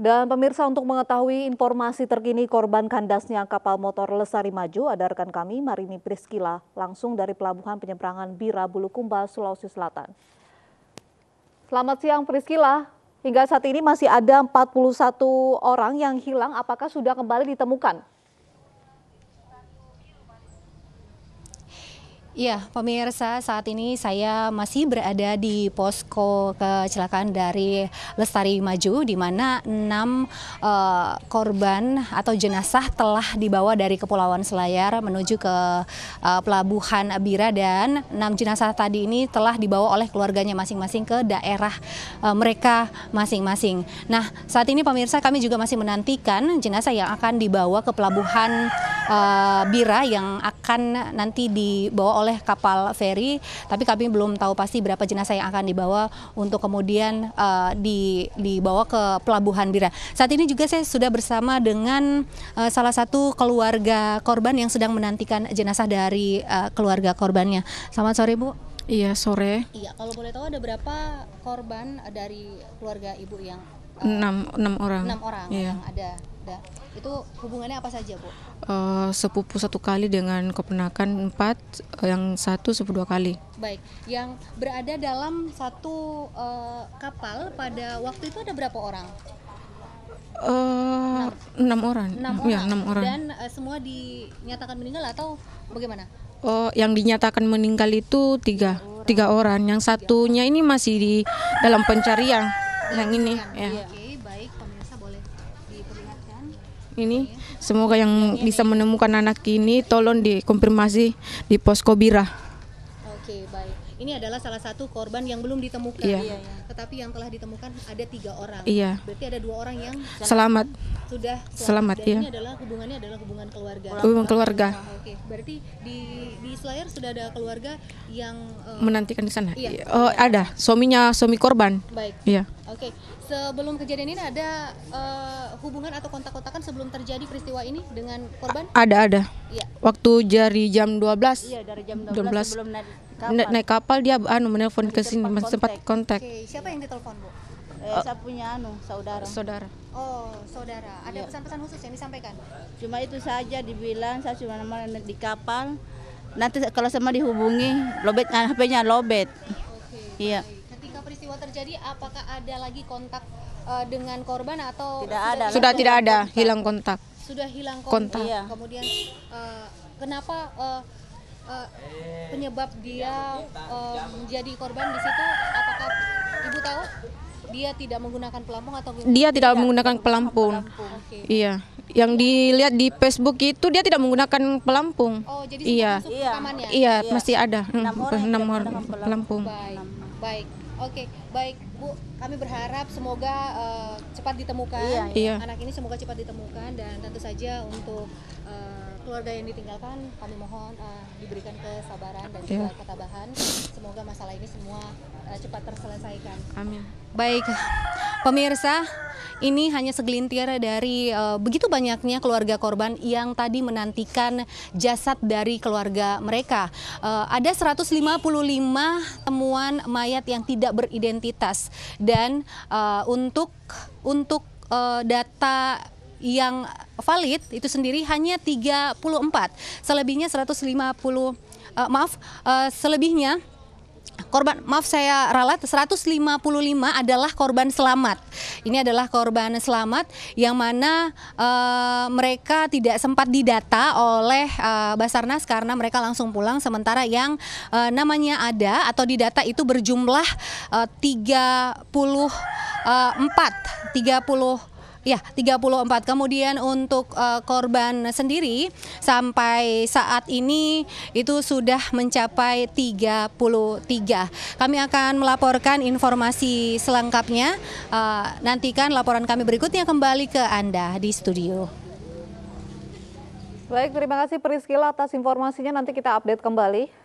Dan pemirsa untuk mengetahui informasi terkini korban kandasnya kapal motor Lesari Maju, ada rekan kami Marini Priskila langsung dari pelabuhan penyeberangan Bira Bulukumba, Sulawesi Selatan. Selamat siang Priskila, hingga saat ini masih ada 41 orang yang hilang, apakah sudah kembali ditemukan? Ya, pemirsa, saat ini saya masih berada di posko kecelakaan dari Lestari Maju di mana enam uh, korban atau jenazah telah dibawa dari Kepulauan Selayar menuju ke uh, pelabuhan Bira dan enam jenazah tadi ini telah dibawa oleh keluarganya masing-masing ke daerah uh, mereka masing-masing. Nah, saat ini pemirsa kami juga masih menantikan jenazah yang akan dibawa ke pelabuhan Bira yang akan nanti dibawa oleh kapal feri, tapi kami belum tahu pasti berapa jenazah yang akan dibawa untuk kemudian uh, di, dibawa ke pelabuhan Bira. Saat ini juga saya sudah bersama dengan uh, salah satu keluarga korban yang sedang menantikan jenazah dari uh, keluarga korbannya. Selamat sore, Bu. Iya, sore. Iya, kalau boleh tahu ada berapa korban dari keluarga Ibu yang enam enam orang enam orang yeah. yang ada ada itu hubungannya apa saja bu uh, sepupu satu kali dengan kepenakan empat eh, yang satu sepupu dua kali baik yang berada dalam satu uh, kapal pada waktu itu ada berapa orang Uh, enam orang. Enam ya, orang. Ya, enam orang. Dan uh, semua dinyatakan meninggal atau bagaimana? Oh, yang dinyatakan meninggal itu tiga, tiga orang. Yang satunya ini masih di dalam pencarian yang ini ya. Oke, baik pemirsa boleh diperlihatkan. Ini semoga yang ini. bisa menemukan anak ini tolong dikonfirmasi di Posko Bira. Oke, baik. Ini adalah salah satu korban yang belum ditemukan. Iya. Iya, iya. Tetapi yang telah ditemukan ada tiga orang. Iya. Berarti ada dua orang yang selamat. Sudah selamat. selamat iya. Ini adalah hubungannya adalah hubungan keluarga. Hubungan keluarga. Oke. Okay. Berarti di di Slayer sudah ada keluarga yang uh, menantikan di sana. Iya. Oh, ada suaminya suami korban. Baik. Iya. Oke, okay. sebelum kejadian ini ada uh, hubungan atau kontak-kontakan sebelum terjadi peristiwa ini dengan korban? ada ada. Iya. Waktu dari jam 12. Iya, dari jam 12, 12. sebelum naik kapal. Na naik kapal dia anu menelpon ke sini sempat kontak. okay. siapa yang ditelepon, Bu? Eh, saya punya anu saudara. Saudara. Oh, saudara. Ada iya. pesan-pesan ya. khusus yang disampaikan? Cuma itu saja dibilang saya cuma di kapal. Nanti kalau sama dihubungi, lobet HP-nya eh, lobet. Okay, iya. Baik peristiwa terjadi apakah ada lagi kontak uh, dengan korban atau tidak sudah ada sudah tidak ada kontak. hilang kontak sudah hilang kontak, kontak. Iya. kemudian uh, kenapa uh, uh, penyebab dia uh, menjadi korban di situ apakah ibu tahu dia tidak menggunakan pelampung atau dia tidak, tidak menggunakan pelampung, pelampung. Okay. iya yang dilihat di Facebook itu dia tidak menggunakan pelampung. Oh, jadi iya. iya. Ya? Iya, iya, masih ada hmm, enam orang, orang pelampung. Baik. Baik. Oke. Okay baik Bu kami berharap semoga uh, cepat ditemukan iya, iya, iya. anak ini semoga cepat ditemukan dan tentu saja untuk uh, keluarga yang ditinggalkan kami mohon uh, diberikan kesabaran dan iya. juga ketabahan semoga masalah ini semua uh, cepat terselesaikan amin baik pemirsa ini hanya segelintir dari uh, begitu banyaknya keluarga korban yang tadi menantikan jasad dari keluarga mereka. Uh, ada 155 temuan mayat yang tidak beridentitas dan uh, untuk untuk uh, data yang valid itu sendiri hanya 34. Selebihnya 150 uh, maaf, uh, selebihnya korban maaf saya ralat 155 adalah korban selamat. Ini adalah korban selamat yang mana uh, mereka tidak sempat didata oleh uh, Basarnas karena mereka langsung pulang sementara yang uh, namanya ada atau didata itu berjumlah uh, 34 34 Ya, 34. Kemudian untuk uh, korban sendiri sampai saat ini itu sudah mencapai 33. Kami akan melaporkan informasi selengkapnya. Uh, nantikan laporan kami berikutnya kembali ke Anda di studio. Baik, terima kasih Priscila atas informasinya. Nanti kita update kembali.